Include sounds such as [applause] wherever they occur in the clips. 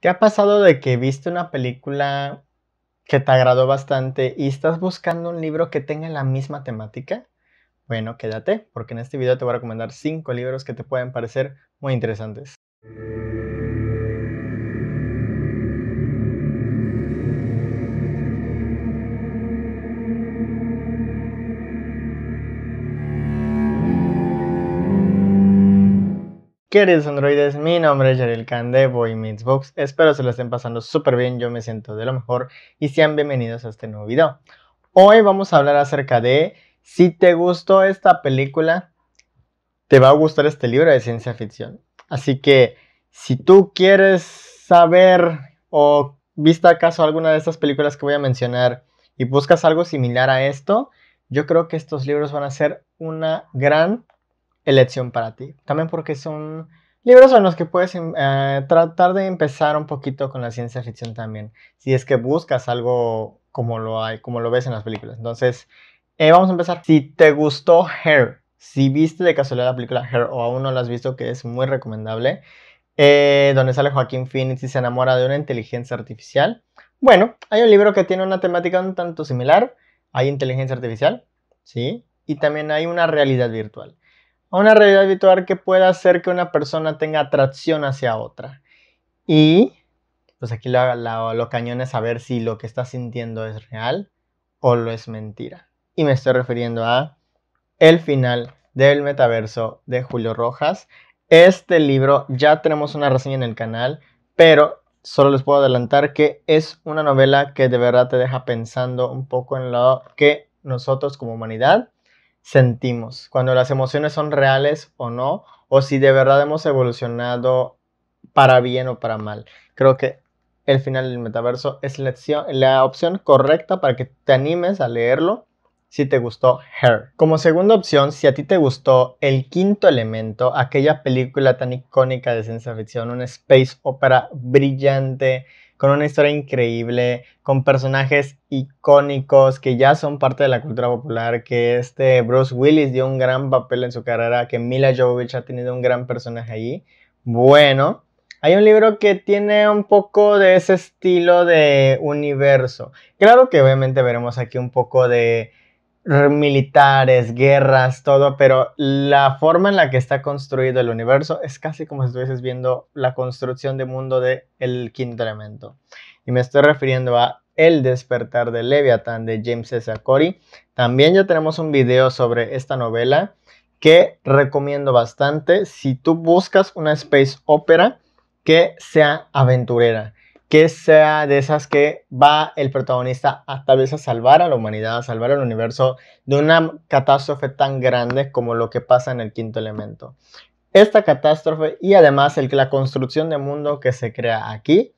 ¿Te ha pasado de que viste una película que te agradó bastante y estás buscando un libro que tenga la misma temática? Bueno, quédate, porque en este video te voy a recomendar 5 libros que te pueden parecer muy interesantes. Queridos androides, mi nombre es Yaril Khan de Boy Meets Box. Espero se lo estén pasando súper bien, yo me siento de lo mejor y sean bienvenidos a este nuevo video. Hoy vamos a hablar acerca de si te gustó esta película, te va a gustar este libro de ciencia ficción. Así que si tú quieres saber o viste acaso alguna de estas películas que voy a mencionar y buscas algo similar a esto, yo creo que estos libros van a ser una gran elección para ti. También porque son libros en los que puedes em, eh, tratar de empezar un poquito con la ciencia ficción también, si es que buscas algo como lo, hay, como lo ves en las películas. Entonces, eh, vamos a empezar. Si te gustó Hair, si viste de casualidad la película Hair o aún no la has visto, que es muy recomendable, eh, donde sale Joaquín Phoenix y se enamora de una inteligencia artificial. Bueno, hay un libro que tiene una temática un tanto similar. Hay inteligencia artificial, ¿sí? Y también hay una realidad virtual a una realidad habitual que pueda hacer que una persona tenga atracción hacia otra. Y pues aquí lo, lo, cañón es saber si lo que está sintiendo es real o lo es mentira. Y me estoy refiriendo a El final del metaverso de Julio Rojas. Este libro ya tenemos una reseña en el canal, pero solo les puedo adelantar que es una novela que de verdad te deja pensando un poco en lo que nosotros como humanidad sentimos, cuando las emociones son reales o no, o si de verdad hemos evolucionado para bien o para mal. Creo que el final del metaverso es la opción, correcta para que te animes a leerlo si te gustó Her. Como segunda opción, si a ti te gustó El Quinto Elemento, aquella película tan icónica de ciencia ficción, una space opera brillante, con una historia increíble, con personajes icónicos que ya son parte de la cultura popular, que este Bruce Willis dio un gran papel en su carrera, que Mila Jovovich ha tenido un gran personaje allí. Bueno, hay un libro que tiene un poco de ese estilo de universo. Claro que obviamente veremos aquí un poco de militares, guerras, todo, pero la forma en la que está construido el universo es casi como si estuvieses viendo la construcción de mundo de El Quinto Elemento. Y me estoy refiriendo a El despertar de Leviatán de James S. Corey. También ya tenemos un video sobre esta novela que recomiendo bastante si tú buscas una space opera que sea aventurera que sea de esas que va el protagonista a tal vez a salvar a la humanidad, a salvar al universo de una catástrofe tan grande como lo que pasa en el quinto elemento. Esta catástrofe y además la construcción de mundo que se crea aquí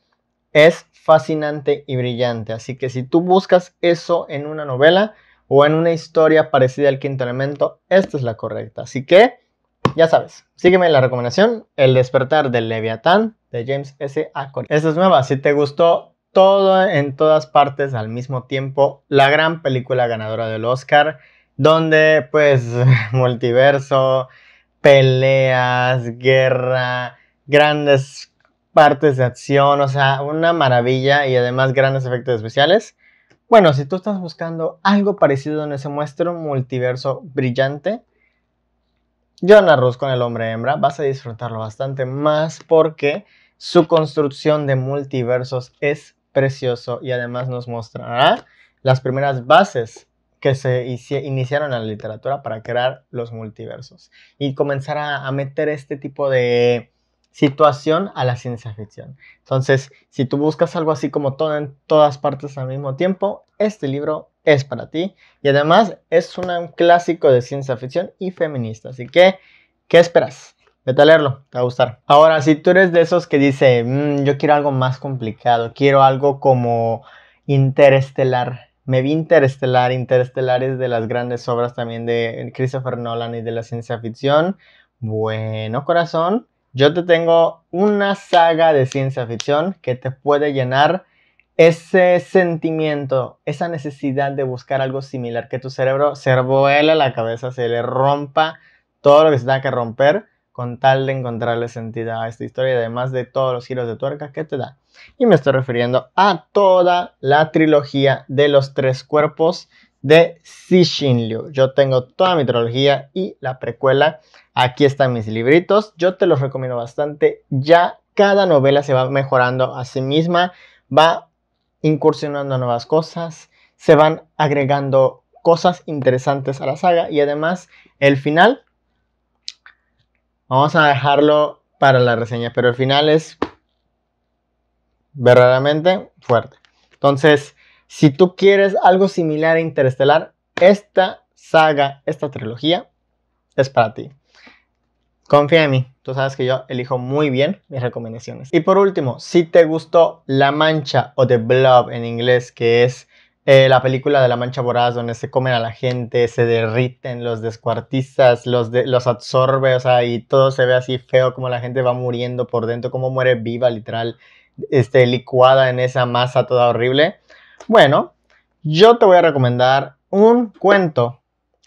es fascinante y brillante. Así que si tú buscas eso en una novela o en una historia parecida al quinto elemento, esta es la correcta. Así que, ya sabes, sígueme la recomendación, El despertar del Leviatán de James S. Acorn. Esta es nueva, si te gustó todo en todas partes al mismo tiempo, la gran película ganadora del Oscar, donde pues [laughs] multiverso, peleas, guerra, grandes partes de acción, o sea, una maravilla y además grandes efectos especiales. Bueno, si tú estás buscando algo parecido en ese muestro multiverso brillante, John Ross con el hombre hembra vas a disfrutarlo bastante más porque su construcción de multiversos es precioso y además nos mostrará las primeras bases que se iniciaron en la literatura para crear los multiversos y comenzar a meter este tipo de situación a la ciencia ficción. Entonces, si tú buscas algo así como todo en todas partes al mismo tiempo, este libro es para ti. Y además es un clásico de ciencia ficción y feminista. Así que, ¿qué esperas? Vete a leerlo, te va a gustar. Ahora, si tú eres de esos que dice, mm, yo quiero algo más complicado, quiero algo como interestelar. Me vi interestelar, interestelar de las grandes obras también de Christopher Nolan y de la ciencia ficción. Bueno, corazón, yo te tengo una saga de ciencia ficción que te puede llenar ese sentimiento, esa necesidad de buscar algo similar, que tu cerebro se la cabeza, se le rompa todo lo que se tenga que romper con tal de encontrarle sentido a esta historia, además de todos los giros de tuerca que te da. Y me estoy refiriendo a toda la trilogía de los tres cuerpos de Xi Liu. Yo tengo toda mi trilogía y la precuela. Aquí están mis libritos. Yo te los recomiendo bastante. Ya cada novela se va mejorando a sí misma, va incursionando nuevas cosas, se van agregando cosas interesantes a la saga y además el final, vamos a dejarlo para la reseña, pero el final es verdaderamente fuerte. Entonces, si tú quieres algo similar a Interestelar, esta saga, esta trilogía es para ti. Confía en mí, tú sabes que yo elijo muy bien mis recomendaciones. Y por último, si te gustó La Mancha o The Blob en inglés, que es eh, la película de La Mancha Voraz donde se comen a la gente, se derriten, los descuartizas, los, absorbe, o sea, y todo se ve así feo como la gente va muriendo por dentro, como muere viva literal, este, licuada en esa masa toda horrible. Bueno, yo te voy a recomendar un cuento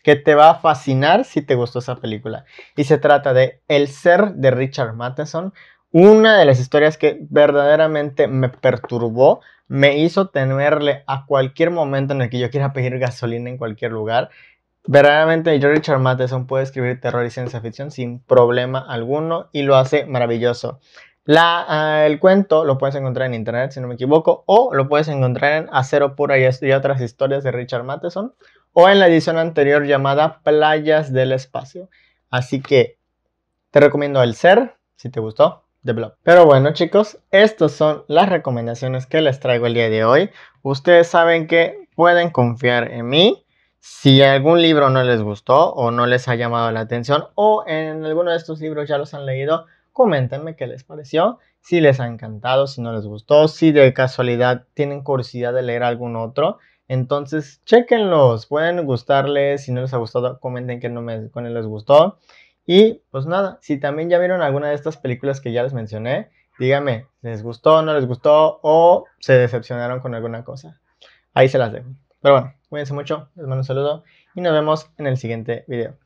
que te va a fascinar si te gustó esa película. Y se trata de El ser de Richard Matheson, una de las historias que verdaderamente me perturbó, me hizo tenerle a cualquier momento en el que yo quiera pedir gasolina en cualquier lugar. Verdaderamente, Richard Matheson puede escribir terror y ciencia ficción sin problema alguno y lo hace maravilloso. La, ah, el cuento lo puedes encontrar en internet, si no me equivoco, o lo puedes encontrar en Acero Pura y otras historias de Richard Matheson, o en la edición anterior llamada Playas del Espacio. Así que te recomiendo el ser, si te gustó, de blog. Pero bueno chicos, estas son las recomendaciones que les traigo el día de hoy. Ustedes saben que pueden confiar en mí. Si algún libro no les gustó o no les ha llamado la atención o en alguno de estos libros ya los han leído, coméntenme qué les pareció, si les ha encantado, si no les gustó, si de casualidad tienen curiosidad de leer algún otro. Entonces, chequenlos, pueden gustarles, si no les ha gustado, comenten que no me, les gustó. Y pues nada, si también ya vieron alguna de estas películas que ya les mencioné, díganme, ¿les gustó, no les gustó o se decepcionaron con alguna cosa? Ahí se las dejo. Pero bueno, cuídense mucho, les mando un saludo y nos vemos en el siguiente video.